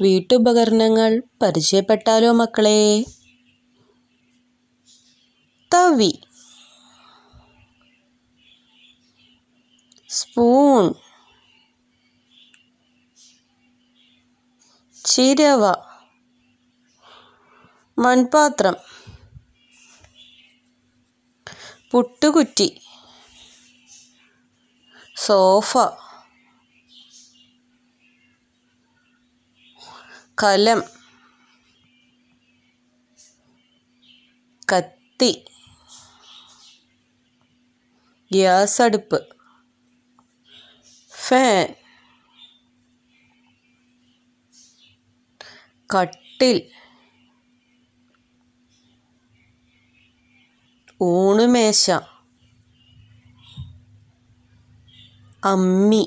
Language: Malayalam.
വീട്ടുപകരണങ്ങൾ പരിചയപ്പെട്ടാലോ മക്കളെ തവി സ്പൂൺ ചിരവ മൺപാത്രം പുട്ടുകുറ്റി സോഫ കലം കത്തി ഗ്യാസ് അടുപ്പ് ഫാൻ കട്ടിൽ ഊണുമേശ അമ്മി